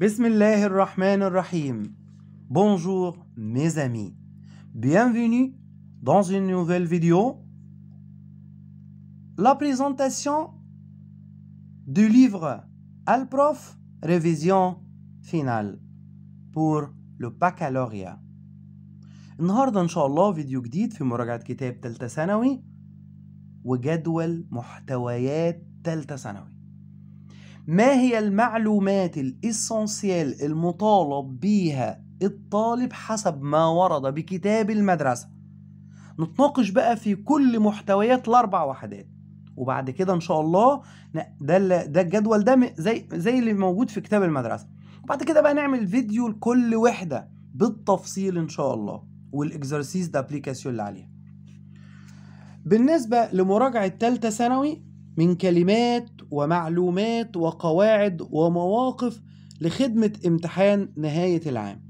Bismillah ar-Rahman ar-Rahim. Bonjour mes amis. Bienvenue dans une nouvelle vidéo. La présentation du livre Al-Prof Révision finale pour le baccalauréat. النهاردة إن شاء الله فيديو جديد في مراجعة كتاب تالتة ثانوي وجدول محتويات تالتة ثانوي ما هي المعلومات الإسانسيال المطالب بيها الطالب حسب ما ورد بكتاب المدرسة نتناقش بقى في كل محتويات الأربع وحدات وبعد كده إن شاء الله ده ده الجدول ده زي زي اللي موجود في كتاب المدرسة وبعد كده بقى نعمل فيديو لكل وحدة بالتفصيل إن شاء الله والإكزرسيس دابليكاسيون اللي عليها بالنسبة لمراجعة تالتة ثانوي من كلمات ومعلومات وقواعد ومواقف لخدمة امتحان نهاية العام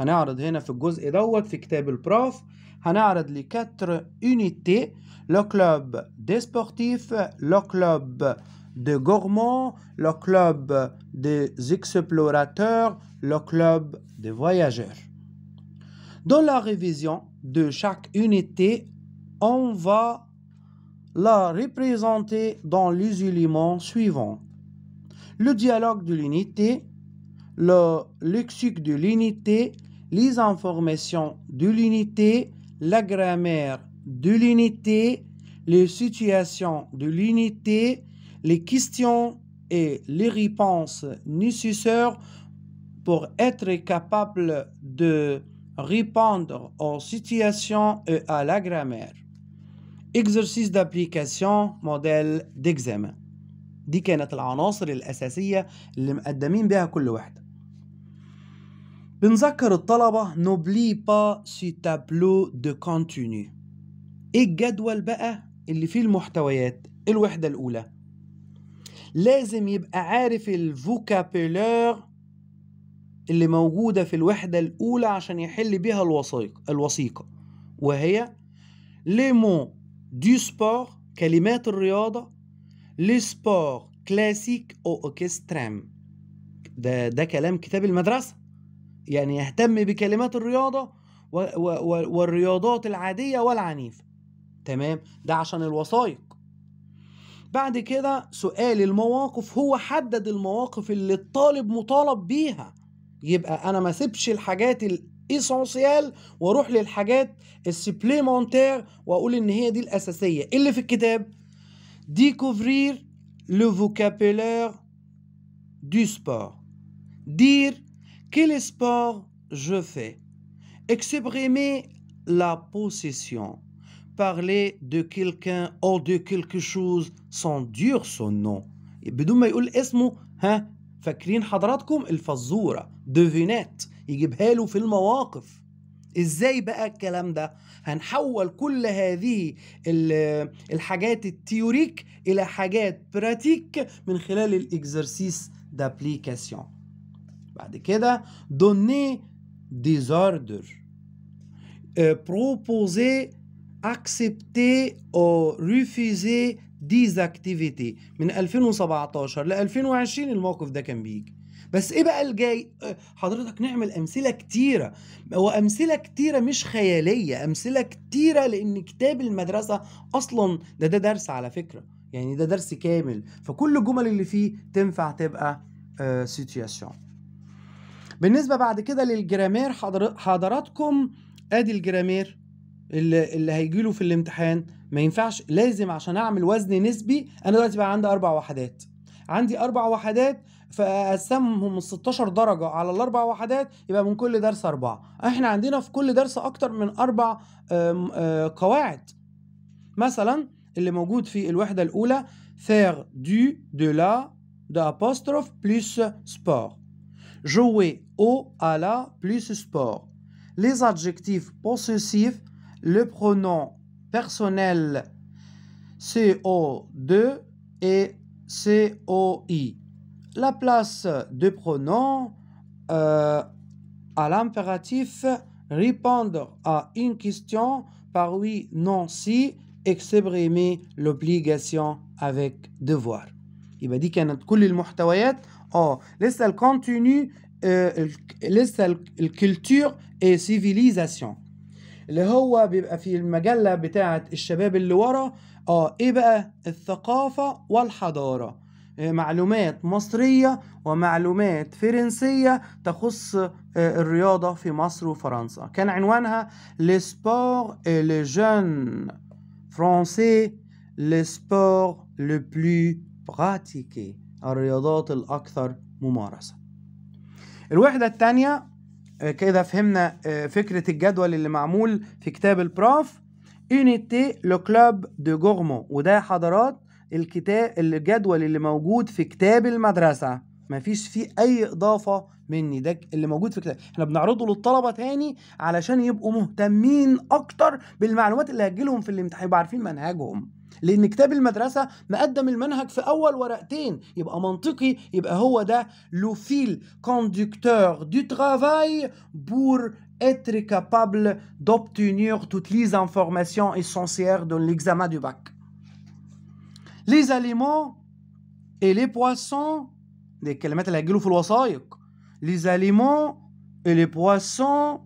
هنعرض هنا في الجزء دوت في كتاب البروف هنعرض لي 4 اونيتي لو كلوب دي سبورتيف لو كلوب دي غورمون لو كلوب دي زيكسبلوراتور لو كلوب دي فواياجور Dans la révision de chaque unité, on va la représenter dans éléments suivant. Le dialogue de l'unité, le lexique de l'unité, les informations de l'unité, la grammaire de l'unité, les situations de l'unité, les questions et les réponses nécessaires pour être capable de répondre aux situations et à la grammaire. exercice d'application modèle d'examen دي كانت العناصر الأساسية اللي مقدمين بها كل واحدة بنذكر الطلبة نوبلي با سي تابلو دو كونتينيو ايه الجدول بقى اللي فيه المحتويات الوحدة الأولى لازم يبقى عارف الفوكابيلور اللي موجودة في الوحدة الأولى عشان يحل بيها الوثيقة وهي لي مون du sport كلمات الرياضة سبور كلاسيك أو اوكستريم ده ده كلام كتاب المدرسة يعني يهتم بكلمات الرياضة و و و والرياضات العادية والعنيفة تمام ده عشان الوثائق بعد كده سؤال المواقف هو حدد المواقف اللي الطالب مطالب بيها يبقى انا ما سيبش الحاجات اسونسيال واروح للحاجات السبليمونتير واقول ان هي دي الاساسيه إيه اللي في الكتاب ديكوفرير لو فوكابيلور دو سبور دير كيل سبور جو في اكسبريمي لا بوسيسيون parler de quelqu'un ou de quelque chose sans dire son nom بدون ما يقول اسمه ها فاكرين حضراتكم الفزوره ديفينات يجيبها له في المواقف ازاي بقى الكلام ده هنحول كل هذه الحاجات التيوريك الى حاجات براتيك من خلال الاكزرسيس دابليكاسيون بعد كده دوني ديزاردر بروبوزي اكسبتي او ريفيزي ديز اكتيفيتي من 2017 ل 2020 الموقف ده كان بيجي بس ايه بقى الجاي آه، حضرتك نعمل امثله كتيره وامثله كتيره مش خياليه امثله كتيره لان كتاب المدرسه اصلا ده ده درس على فكره يعني ده درس كامل فكل الجمل اللي فيه تنفع تبقى سيتياسيون آه، بالنسبه بعد كده للجرامير حضراتكم ادي الجرامير اللي, اللي هيجي له في الامتحان ما ينفعش لازم عشان اعمل وزن نسبي انا دلوقتي بقى عندي اربع وحدات عندي اربع وحدات فقسمهم ال 16 درجه على الاربع وحدات يبقى من كل درس اربعه احنا عندنا في كل درس اكتر من اربع آه، قواعد مثلا اللي موجود في الوحده الاولى faire du de la de apostrophe plus sport jouer au à la plus sport les adjectifs possessifs le pronom personnel CO2 et COI la place de pronom euh, à l'impératif répondre à une question par oui, non, si exprimer l'obligation avec devoir. Il يبقى tous كانت كل المحتويات اه لسه الكونتينيو آه لسه et اي سيفيليزاسيون اللي هو بيبقى في المجله بتاعه الشباب اللي ورا اه ايه بقى الثقافه والحضاره آه، معلومات مصرية ومعلومات فرنسية تخص آه، الرياضة في مصر وفرنسا كان عنوانها لي سبور لي جون فرونسي لي سبور لو بلو براتيكي الرياضات الأكثر ممارسة الوحدة الثانية كده آه، فهمنا فكرة الجدول اللي معمول في كتاب البراف Unité le club دو جورمو وده حضرات الكتاب الجدول اللي موجود في كتاب المدرسة ما فيش فيه أي إضافة مني ده اللي موجود في كتاب احنا بنعرضه للطلبة تاني علشان يبقوا مهتمين أكتر بالمعلومات اللي هتجيلهم في الامتحان يبقوا عارفين منهجهم لأن كتاب المدرسة مقدم المنهج في أول ورقتين يبقى منطقي يبقى هو ده لو فيل كوندكتور دو ترافاي بور اتري كابابل d'obtenir توت ليز انفورماسيون اسونسيير دون ليكزامان دو باك les aliments et les poissons des les aliments et les poissons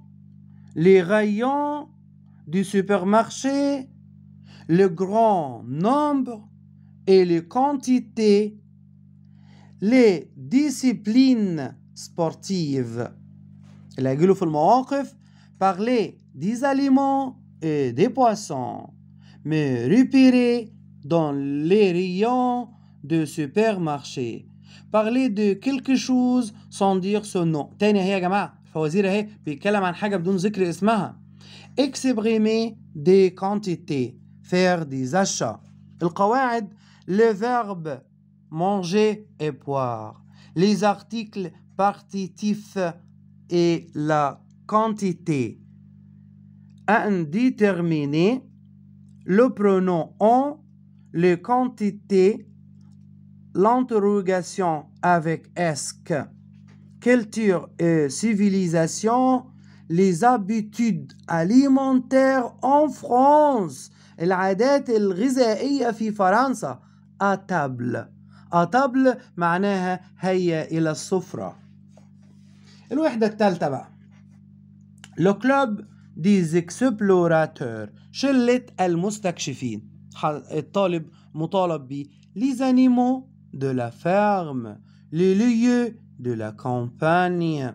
les rayons du supermarché le grand nombre et les quantités les disciplines sportives La هيجيله في parlait parler des aliments et des poissons mais repérer dans les rayons de supermarché. Parler de quelque chose sans dire son nom. Exprimer des quantités. Faire des achats. le verbe manger et boire. Les articles partitifs et la quantité indéterminée. Le pronom en les quantités, l'interrogation avec esque, culture et civilisation, les habitudes alimentaires en France, le Alimentaires en France à table. À table معناها هيا La Le club des explorateurs, شلة المستكشفين les animaux de la ferme les lieux de la campagne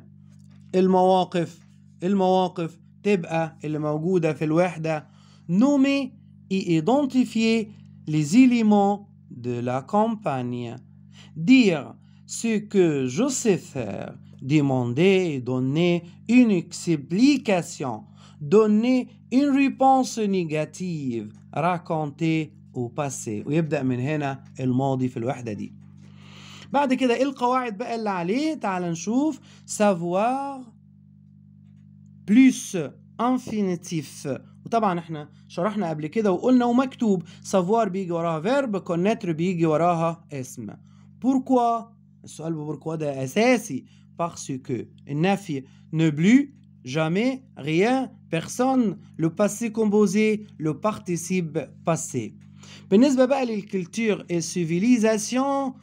المواقف المواقف تبقى اللي nommer et identifier les éléments de la campagne dire ce que je sais faire demander et donner une explication donner une réponse négative racontée au passé ويبدأ من هنا الماضي في الوحدة دي بعد كده ايه القواعد بقى اللي عليه تعال نشوف savoir plus infinitif وطبعا احنا شرحنا قبل كده وقلنا ومكتوب savoir بيجي وراها verb connaître بيجي وراها اسم pourquoi السؤال ببوركوا ده اساسي parce que النفي ne plus jamais, rien, personne le passé composé le participe passé بالنسبة بقى للكلتور et civilisation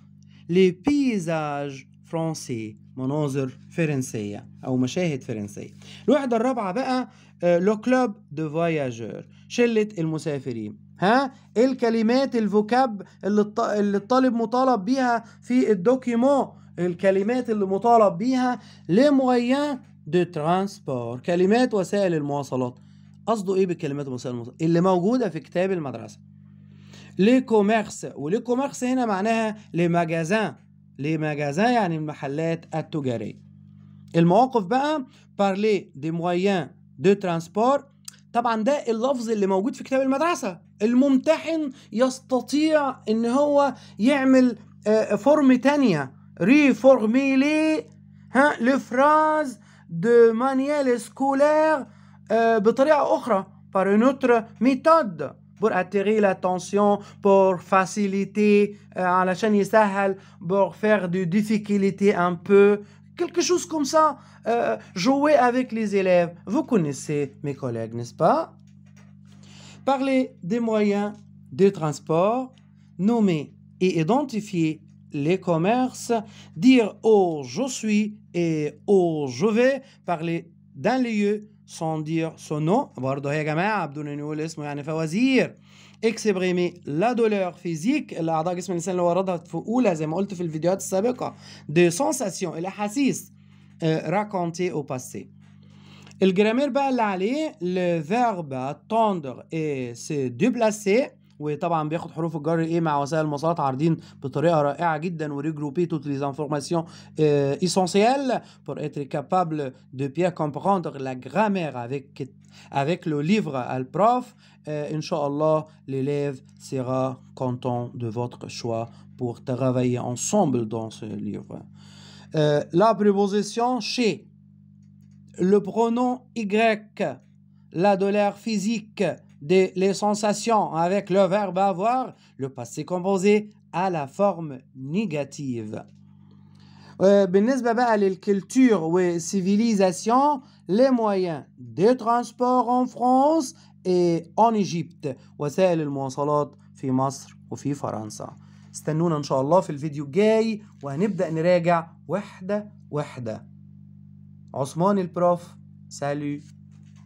les paysages français مناظر فرنسية أو مشاهد فرنسية الوحدة الرابعة بقى لو كلوب دو فواياجور شلة المسافرين ها الكلمات الفوكاب اللي, اللي الطالب مطالب بيها في الدوكيمون الكلمات اللي مطالب بيها لي مويان دو ترانسبور كلمات وسائل المواصلات قصده ايه بالكلمات وسائل المواصلات اللي موجوده في كتاب المدرسه لي كوميرس ولي كوميرس هنا معناها لي ماجازان لي ماجازان يعني المحلات التجاريه المواقف بقى بارلي دي مويان دو ترانسبور طبعا ده اللفظ اللي موجود في كتاب المدرسه الممتحن يستطيع ان هو يعمل فورم آه، تانية فورميلي ها لفراز de scolaires, scolaires euh, par une autre méthode pour attirer l'attention, pour faciliter euh, à la chaîne Sahel, pour faire des difficultés un peu, quelque chose comme ça, euh, jouer avec les élèves. Vous connaissez mes collègues, n'est-ce pas Parler des moyens de transport, nommer et identifier les commerces dire où je suis et où je vais parler dans lieu sans dire son nom. Voire d'origine. Abdou Ndioulaisme, il y a une fausseir. Exemple mis la douleur physique. La date que je me disais l'avoir d'abord fait ou là, comme je dit dans le vidéo du précédent. Des sensations et les euh, passés racontés au passé. Le grammaire va aller le verbe tendre et ses deux وطبعا بياخد حروف الجر ايه مع euh, pour être capable de bien comprendre la grammaire avec le livre prof euh, l'élève sera content de votre choix pour travailler ensemble dans ce livre. Euh, la préposition chez, le pronom Y, la douleur physique, des, les sensations avec le verbe avoir, le passé composé à la forme négative. Euh, بالنسبة بقى ou civilisations les moyens de transport en France et en Égypte وسائل المواصلات في مصر وفي استنونا ان شاء الله في الفيديو الجاي نراجع